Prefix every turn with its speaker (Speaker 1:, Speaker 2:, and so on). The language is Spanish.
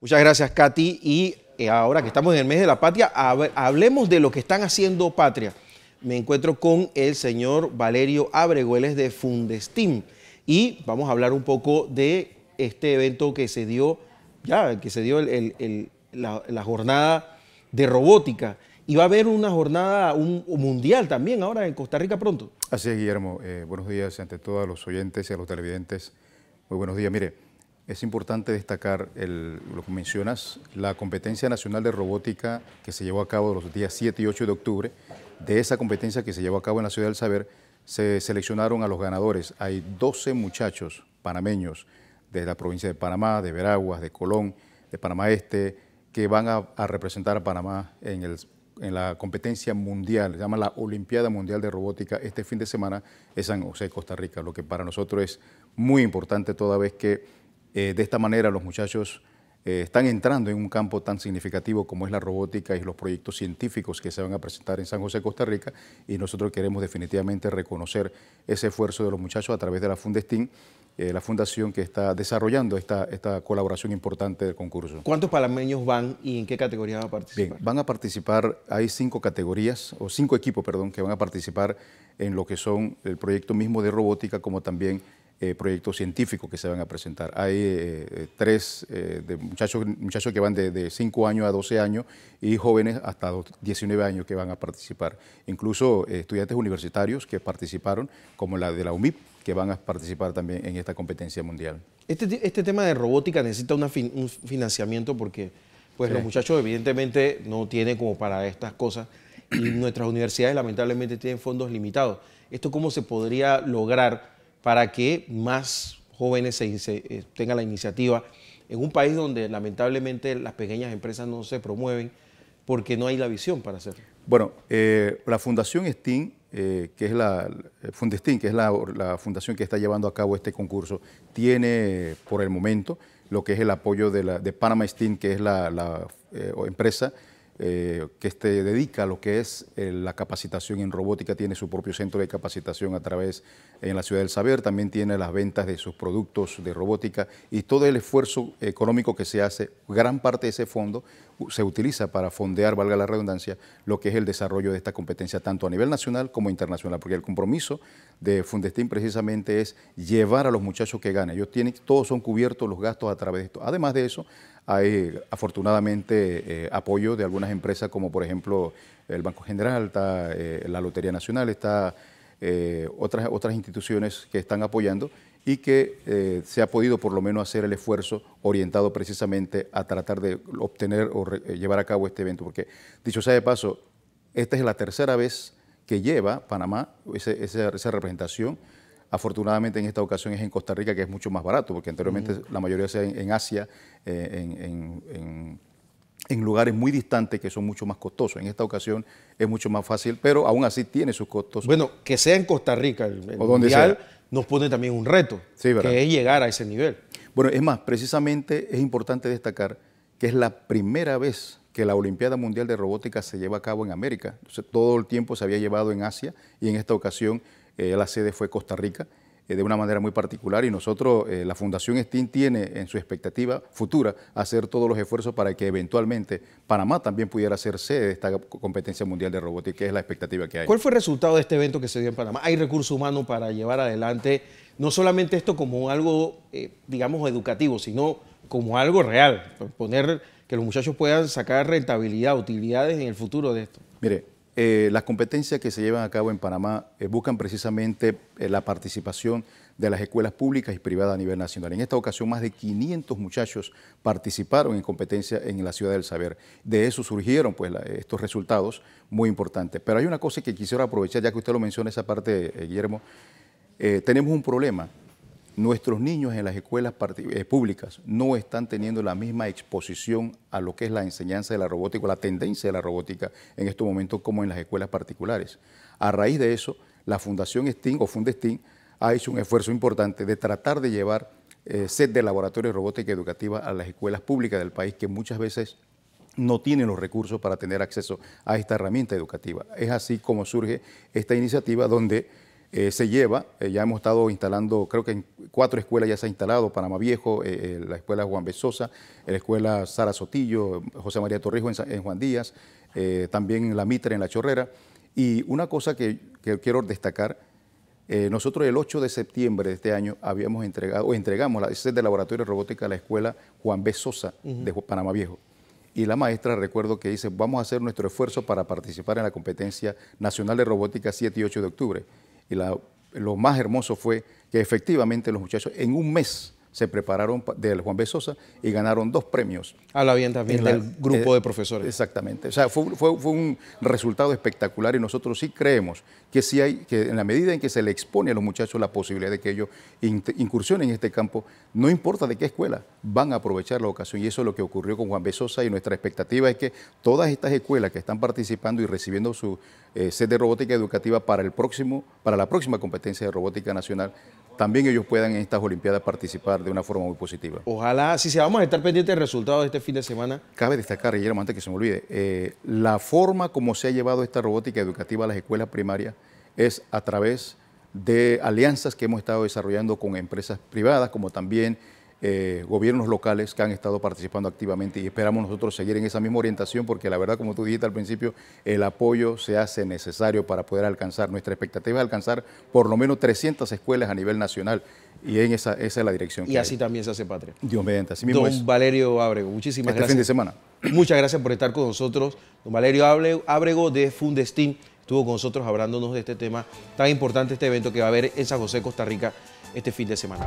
Speaker 1: Muchas gracias, Katy. Y eh, ahora que estamos en el mes de la patria, hablemos de lo que están haciendo patria. Me encuentro con el señor Valerio Abregueles de Fundestim. Y vamos a hablar un poco de este evento que se dio, ya, que se dio la, jornada de robótica. Y va a haber una jornada un, mundial también ahora en Costa Rica pronto. Así es, Guillermo. Eh, buenos días ante todos los
Speaker 2: oyentes y a los televidentes. Muy buenos días. Mire, es importante destacar lo que mencionas, la competencia nacional de robótica que se llevó a cabo los días 7 y 8 de octubre. De esa competencia que se llevó a cabo en la Ciudad del Saber, se seleccionaron a los ganadores. Hay 12 muchachos panameños de la provincia de Panamá, de Veraguas, de Colón, de Panamá Este, que van a, representar a Panamá en, en la competencia mundial, se llama la Olimpiada Mundial de Robótica, este fin de semana en San José, Costa Rica, lo que para nosotros es muy importante toda vez que eh, de esta manera los muchachos eh, están entrando en un campo tan significativo como es la robótica y los proyectos científicos que se van a presentar en San José, Costa Rica, y nosotros queremos definitivamente reconocer ese esfuerzo de los muchachos a través de la Fundestin, eh, la fundación que está desarrollando esta, esta colaboración importante del concurso.
Speaker 1: ¿Cuántos palameños van y en qué categoría van a
Speaker 2: participar? van a participar, hay cinco categorías, o cinco equipos, perdón, que van a participar en lo que son el proyecto mismo de robótica, como también eh, proyectos científicos que se van a presentar. Hay eh, eh, tres de muchachos, que van de, 5 años a 12 años y jóvenes hasta 19 años que van a participar. Incluso estudiantes universitarios que participaron, como la de la UMIP, que van a participar también en esta competencia mundial.
Speaker 1: Este, este tema de robótica necesita un financiamiento porque pues, los muchachos evidentemente no tienen como para estas cosas y nuestras universidades lamentablemente tienen fondos limitados. ¿Esto cómo se podría lograr? para que más jóvenes eh, tengan la iniciativa en un país donde lamentablemente las pequeñas empresas no se promueven porque no hay la visión para hacerlo.
Speaker 2: Bueno, eh, la Fundación STEAM, eh, que es la Fundestin, que es la, fundación que está llevando a cabo este concurso, tiene por el momento lo que es el apoyo de, la, de Panama STEAM, que es la, empresa eh, que se este dedica a lo que es eh, la capacitación en robótica, tiene su propio centro de capacitación a través en la ciudad del saber, también tiene las ventas de sus productos de robótica y todo el esfuerzo económico que se hace, gran parte de ese fondo se utiliza para fondear, valga la redundancia, lo que es el desarrollo de esta competencia tanto a nivel nacional como internacional, porque el compromiso de Fundestín precisamente es llevar a los muchachos que ganen Ellos tienen, todos son cubiertos los gastos a través de esto. Además de eso, hay afortunadamente eh, apoyo de algunas empresas como por ejemplo el Banco General, está, eh, la Lotería Nacional, está eh, otras, otras instituciones que están apoyando y que se ha podido por lo menos hacer el esfuerzo orientado precisamente a tratar de obtener o llevar a cabo este evento. Porque dicho sea de paso, esta es la tercera vez que lleva Panamá esa representación Afortunadamente en esta ocasión es en Costa Rica, que es mucho más barato, porque anteriormente la mayoría se en, en Asia, eh, en, lugares muy distantes que son mucho más costosos. En esta ocasión es mucho más fácil, pero aún así tiene sus costos. Bueno, que sea en Costa Rica, el, mundial,
Speaker 1: nos pone también un
Speaker 2: reto, que es llegar a ese nivel. Bueno, es más, precisamente es importante destacar que es la primera vez que la Olimpiada Mundial de Robótica se lleva a cabo en América. todo el tiempo se había llevado en Asia y en esta ocasión eh, la sede fue Costa Rica eh, de una manera muy particular y nosotros, eh, la Fundación STEAM tiene en su expectativa futura hacer todos los esfuerzos para que eventualmente Panamá también pudiera ser sede de esta competencia mundial de robótica, que es la expectativa que hay. ¿Cuál fue el
Speaker 1: resultado de este evento que se dio en Panamá? ¿Hay recursos humanos para llevar adelante no solamente esto como algo, digamos, educativo, sino como algo real, poner que los muchachos puedan sacar rentabilidad, utilidades en el futuro de esto? Mire, eh,
Speaker 2: las competencias que se llevan a cabo en Panamá eh, buscan precisamente eh, la participación de las escuelas públicas y privadas a nivel nacional. En esta ocasión, más de 500 muchachos participaron en competencias en la Ciudad del Saber. De eso surgieron pues, estos resultados muy importantes. Pero hay una cosa que quisiera aprovechar, ya que usted lo menciona, esa parte, Guillermo. tenemos un problema nuestros niños en las escuelas eh, públicas no están teniendo la misma exposición a lo que es la enseñanza de la robótica o la tendencia de la robótica en estos momentos como en las escuelas particulares. A raíz de eso, la Fundación Sting o Fundestin ha hecho un esfuerzo importante de tratar de llevar eh, set de laboratorios de robótica educativa a las escuelas públicas del país que muchas veces no tienen los recursos para tener acceso a esta herramienta educativa. Es así como surge esta iniciativa donde eh, se lleva. Eh, ya hemos estado instalando, creo que en cuatro escuelas ya se ha instalado, Panamá Viejo, eh, la escuela Juan Sosa, la escuela Sara Sotillo, José María Torrijos en, Juan Díaz, también La Mitre, en La Chorrera. Y una cosa que, quiero destacar, nosotros el 8 de septiembre de este año habíamos entregado, o entregamos la sede de laboratorio de robótica a la escuela Juan B. Sosa de Panamá Viejo y la maestra recuerdo que dice, vamos a hacer nuestro esfuerzo para participar en la competencia nacional de robótica 7 y 8 de octubre. Y lo más hermoso fue que efectivamente los muchachos en un mes se prepararon del Juan B. Sosa y ganaron dos premios.
Speaker 1: Habla bien también del grupo eh, de
Speaker 2: profesores. Exactamente. O sea, fue, fue, un resultado espectacular y nosotros sí creemos que sí hay, que en la medida en que se le expone a los muchachos la posibilidad de que ellos incursionen en este campo, no importa de qué escuela, van a aprovechar la ocasión. Y eso es lo que ocurrió con Juan B. Sosa y nuestra expectativa es que todas estas escuelas que están participando y recibiendo su eh, set de robótica educativa para el próximo, para la próxima competencia de robótica nacional, también ellos puedan en estas Olimpiadas participar de una forma muy positiva.
Speaker 1: Ojalá, si se vamos a estar pendientes del resultado de este
Speaker 2: fin de semana. Cabe destacar, Guillermo, antes que se me olvide, eh, la forma como se ha llevado esta robótica educativa a las escuelas primarias es a través de alianzas que hemos estado desarrollando con empresas privadas, como también eh, gobiernos locales que han estado participando activamente y esperamos nosotros seguir en esa misma orientación porque la verdad, como tú dijiste al principio, el apoyo se hace necesario para poder alcanzar. Nuestra expectativa es alcanzar por lo menos 300 escuelas a nivel nacional
Speaker 1: y en esa, esa es la dirección. Y así también se hace patria.
Speaker 2: Dios mediante, así Don
Speaker 1: Valerio Abrego, muchísimas este gracias. fin de semana. Muchas gracias por estar con nosotros. Don Valerio Abrego de Fundestín estuvo con nosotros hablándonos de este tema tan importante, este evento que va a haber en San José, Costa Rica, este fin de semana.